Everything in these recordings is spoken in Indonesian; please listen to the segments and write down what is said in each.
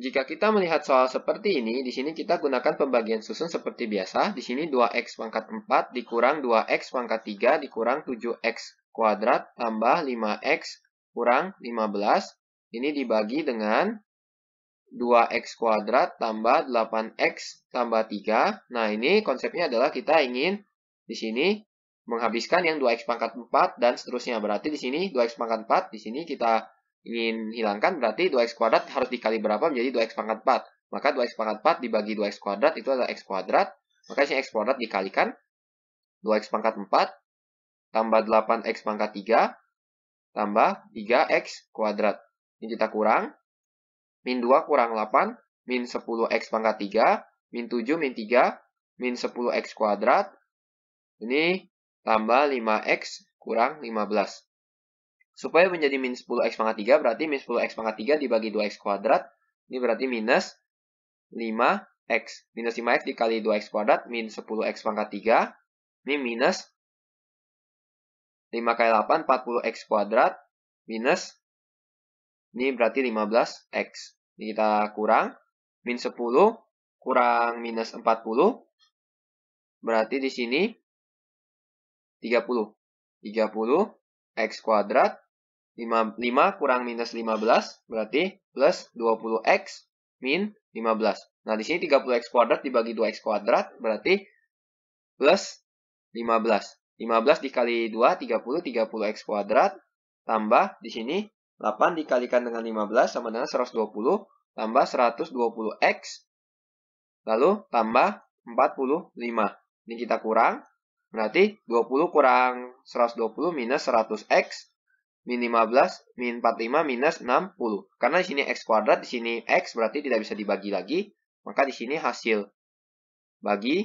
Jika kita melihat soal seperti ini, di sini kita gunakan pembagian susun seperti biasa. Di sini 2x pangkat 4 dikurang 2x pangkat 3 dikurang 7x kuadrat tambah 5x kurang 15. Ini dibagi dengan 2x kuadrat tambah 8x tambah 3. Nah, ini konsepnya adalah kita ingin di sini menghabiskan yang 2x pangkat 4 dan seterusnya. Berarti di sini 2x pangkat 4, di sini kita ingin hilangkan berarti 2x kuadrat harus dikali berapa menjadi 2x pangkat 4. Maka 2x pangkat 4 dibagi 2x kuadrat itu adalah x kuadrat. Maka sini x kuadrat dikalikan 2x pangkat 4 tambah 8x pangkat 3 tambah 3x kuadrat. Ini kita kurang. Min 2 kurang 8, min 10x pangkat 3, min 7, min 3, min 10x kuadrat. Ini tambah 5x kurang 15. Supaya menjadi min 10x pangkat 3, berarti min 10x pangkat 3 dibagi 2x kuadrat. Ini berarti minus 5x. Minus 5x dikali 2x kuadrat, min 10x pangkat 3. Ini minus 5 kali 8, 40x kuadrat. Minus, ini berarti 15x. Ini kita kurang. Min 10 kurang minus 40. Berarti di sini 30. 30 x kuadrat 5, 5 kurang minus 15 berarti plus 20x min 15. Nah, di sini 30x kuadrat dibagi 2x kuadrat berarti plus 15. 15 dikali 2, 30, 30x kuadrat tambah di sini 8 dikalikan dengan 15 sama dengan 120 tambah 120x lalu tambah 45. Ini kita kurang berarti 20 kurang 120 minus 100x min 15 min 45 minus 60. Karena di sini x kuadrat, di sini x berarti tidak bisa dibagi lagi, maka di sini hasil bagi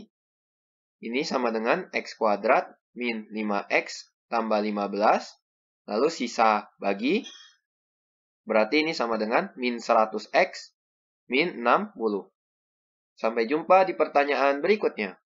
ini sama dengan x kuadrat min 5x tambah 15, lalu sisa bagi, berarti ini sama dengan min 100x min 60. Sampai jumpa di pertanyaan berikutnya.